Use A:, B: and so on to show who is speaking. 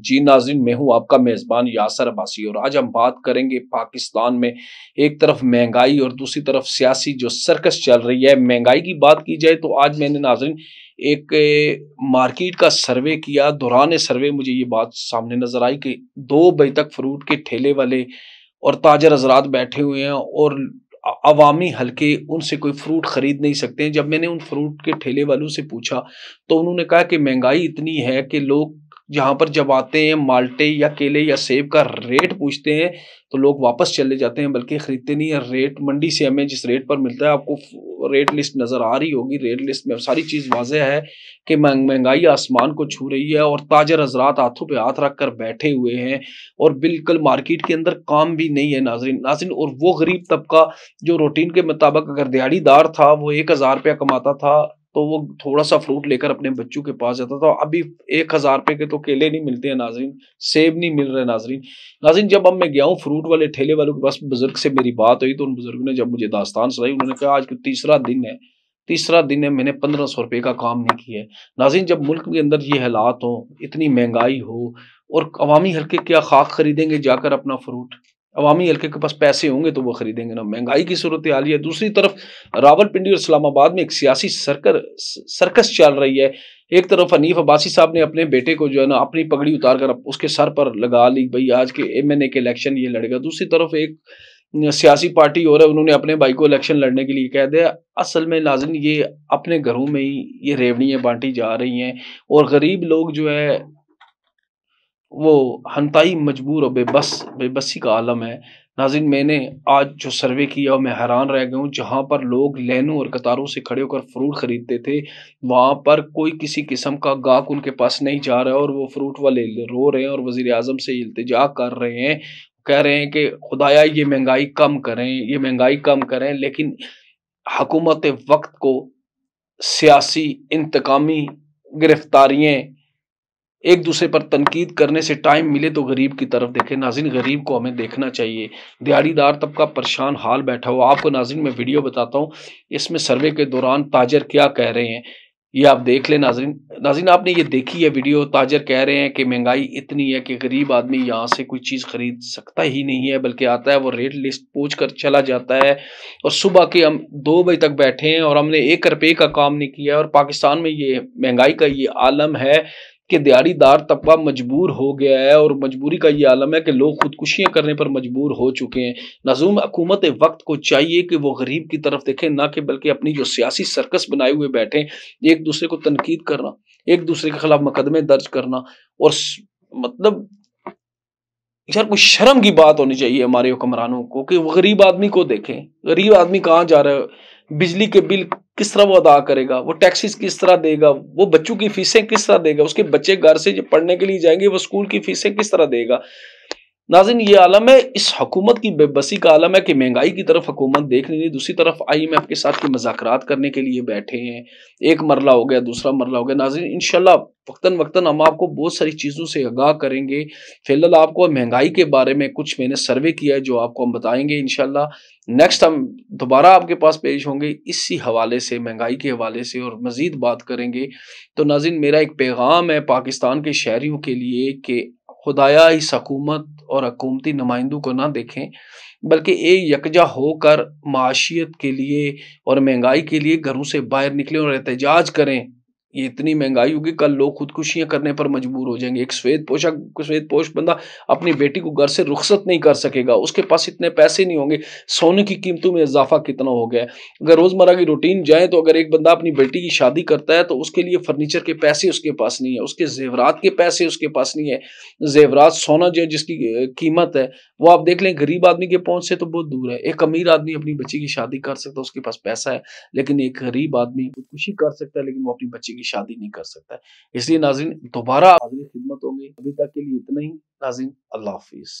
A: जी नाजिन मैं हूँ आपका मेज़बान यासर अबासी और आज हम बात करेंगे पाकिस्तान में एक तरफ महंगाई और दूसरी तरफ सियासी जो सर्कस चल रही है महंगाई की बात की जाए तो आज मैंने नाजरीन एक मार्केट का सर्वे किया दौरान सर्वे मुझे ये बात सामने नज़र आई कि दो बजे तक फ्रूट के ठेले वाले और ताजर हजरात बैठे हुए हैं और अवामी हलके उनसे कोई फ्रूट खरीद नहीं सकते हैं जब मैंने उन फ्रूट के ठेले वालों से पूछा तो उन्होंने कहा कि महंगाई इतनी है कि लोग जहाँ पर जब आते हैं माल्टे या केले या सेब का रेट पूछते हैं तो लोग वापस चले जाते हैं बल्कि खरीदते नहीं है रेट मंडी से हमें जिस रेट पर मिलता है आपको रेट लिस्ट नज़र आ रही होगी रेट लिस्ट में सारी चीज़ वाजह है कि महंगाई आसमान को छू रही है और ताजर हजरात हाथों पे हाथ रख कर बैठे हुए हैं और बिल्कुल मार्केट के अंदर काम भी नहीं है नाजरीन नाजरीन और वो गरीब तबका जो रूटीन के मुताबिक अगर दिहाड़ीदार था वो एक हज़ार रुपया कमाता था तो वो थोड़ा सा फ्रूट लेकर अपने बच्चों के पास जाता था अभी एक हज़ार रुपये के तो केले नहीं मिलते हैं नाजरीन सेब नहीं मिल रहे नाजरीन नाजरीन जब अब मैं गया हूँ फ्रूट वाले ठेले वालों के पास बुजुर्ग से मेरी बात हुई तो उन बुजुर्ग ने जब मुझे दास्तान सुनाई उन्होंने कहा आज तीसरा दिन है तीसरा दिन है मैंने पंद्रह सौ रुपये का काम नहीं किया है नाजिन जब मुल्क के अंदर ये हालात हो इतनी महंगाई हो और अवामी हल्के क्या खाक खरीदेंगे जाकर अपना फ्रूट अवामी हल्के के पास पैसे होंगे तो वो खरीदेंगे ना महंगाई की सूरत हाल है दूसरी तरफ रावलपिंडी और इस्लामाबाद में एक सियासी सरकर सर्कस चल रही है एक तरफ हनीफ अब्बासी साहब ने अपने बेटे को जो है ना अपनी पगड़ी उतार कर उसके सर पर लगा ली भाई आज के एम एन ए के इलेक्शन ये लड़ेगा दूसरी तरफ एक सियासी पार्टी और है उन्होंने अपने भाई को इलेक्शन लड़ने के लिए कह दिया असल में नाजन ये अपने घरों में ही ये रेवड़ियाँ बांटी जा रही हैं और गरीब लोग जो है वो हनताई मजबूर और बेबस बेबसी का आलम है नाजिन मैंने आज जो सर्वे किया मैं हैरान रह गया हूँ जहाँ पर लोग लेनों और कतारों से खड़े होकर फ्रूट ख़रीदते थे वहाँ पर कोई किसी किस्म का गाहक उनके पास नहीं जा रहा है और वो फ्रूट वाले रो रहे हैं और वज़ी अजम से इल्तजा कर रहे हैं कह रहे हैं कि खुदाया ये महंगाई कम करें ये महंगाई कम करें लेकिन हकूमत वक्त को सियासी इंतकामी गिरफ्तारियाँ एक दूसरे पर तनकीद करने से टाइम मिले तो गरीब की तरफ देखें नाजिन गरीब को हमें देखना चाहिए दिहाड़ीदार तबका परेशान हाल बैठा हुआ आपको नाजिन मैं वीडियो बताता हूँ इसमें सर्वे के दौरान ताजर क्या कह रहे हैं ये आप देख लें नाजरीन नाजिन आपने ये देखी है वीडियो ताजर कह रहे हैं कि महंगाई इतनी है कि गरीब आदमी यहाँ से कोई चीज़ ख़रीद सकता ही नहीं है बल्कि आता है वो रेट लिस्ट पूछ कर चला जाता है और सुबह के हम दो बजे तक बैठे हैं और हमने एक रुपये का काम नहीं किया और पाकिस्तान में ये महंगाई का ये आलम है कि दिहाड़ीदार तबका मजबूर हो गया है और मजबूरी का ये आलम है कि लोग खुदकुशियाँ करने पर मजबूर हो चुके हैं नजूम हकूमत वक्त को चाहिए कि वो गरीब की तरफ देखें ना कि बल्कि अपनी जो सियासी सर्कस बनाए हुए बैठे एक दूसरे को तनकीद करना एक दूसरे के खिलाफ मुकदमे दर्ज करना और मतलब यार कोई शर्म की बात होनी चाहिए हमारे हुक्मरानों को कि वो गरीब आदमी को देखें गरीब आदमी कहाँ जा रहा है बिजली के बिल किस तरह वो अदा करेगा वो टैक्सीज किस तरह देगा वो बच्चों की फीसें किस तरह देगा उसके बच्चे घर से जो पढ़ने के लिए जाएंगे वो स्कूल की फीसें किस तरह देगा नाजिन ये आलम है इस हकूमत की बेबसी का आलम है कि महंगाई की तरफ हकूमत देख रही दूसरी तरफ आई एम एफ के साथ के मजाक करने के लिए बैठे हैं एक मरला हो गया दूसरा मरला हो गया नाजिन इनशाला वक्ता वक्ता हम आपको बहुत सारी चीज़ों से आगाह करेंगे फिलहाल आपको महंगाई के बारे में कुछ मैंने सर्वे किया है जो आपको हम बताएंगे इनशाला नेक्स्ट हम दोबारा आपके पास पेश होंगे इसी हवाले से महंगाई के हवाले से और मज़ीद बात करेंगे तो नाजिन मेरा एक पैगाम है पाकिस्तान के शहरीों के लिए कि खुदाया इस हकूमत और हकूमती नुमाइंदों को ना देखें बल्कि एक यकजा होकर माशियत के लिए और महंगाई के लिए घरों से बाहर निकलें और एहतजाज करें ये इतनी महंगाई होगी कल लोग खुदकुशियां करने पर मजबूर हो जाएंगे एक श्वेत पोशाक श्वेत पोष बंदा अपनी बेटी को घर से रुखसत नहीं कर सकेगा उसके पास इतने पैसे नहीं होंगे सोने की कीमतों में इजाफा कितना हो गया है अगर रोजमर्रा की रूटीन जाए तो अगर एक बंदा अपनी बेटी की शादी करता है तो उसके लिए फर्नीचर के पैसे उसके पास नहीं है उसके जेवरात के पैसे उसके पास नहीं है जेवरात सोना जो जिसकी कीमत है वो आप देख लें गरीब आदमी के पहुंच से तो बहुत दूर है एक अमीर आदमी अपनी बच्ची की शादी कर सकता है उसके पास पैसा है लेकिन एक गरीब आदमी खुदकुशी कर सकता है लेकिन वो अपनी बच्ची की की शादी नहीं कर सकता इसलिए नाजिन दोबारा खिदमत होंगे अभी तक के लिए इतना ही नाजिन अल्लाह हाफिज